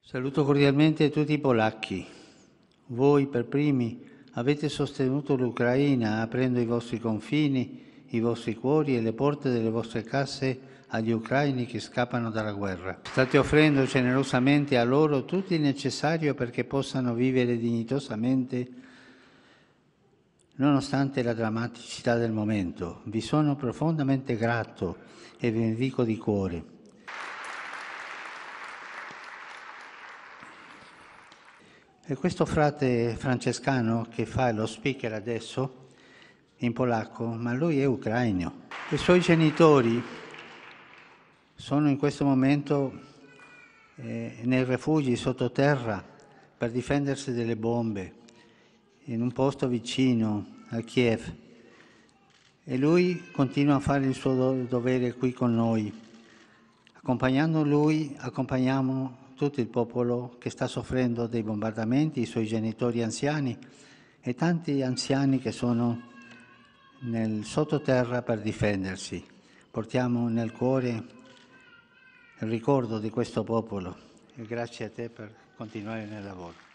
Saluto cordialmente tutti i polacchi. Voi per primi avete sostenuto l'Ucraina aprendo i vostri confini, i vostri cuori e le porte delle vostre casse agli ucraini che scappano dalla guerra. State offrendo generosamente a loro tutto il necessario perché possano vivere dignitosamente nonostante la drammaticità del momento. Vi sono profondamente grato e vi dico di cuore. E questo frate francescano che fa lo speaker adesso, in polacco, ma lui è ucraino. I suoi genitori sono in questo momento eh, nei rifugi sottoterra per difendersi dalle bombe in un posto vicino a Kiev e lui continua a fare il suo dovere qui con noi. Accompagnando lui accompagniamo tutto il popolo che sta soffrendo dei bombardamenti, i suoi genitori anziani e tanti anziani che sono nel sottoterra per difendersi. Portiamo nel cuore il ricordo di questo popolo e grazie a te per continuare nel lavoro.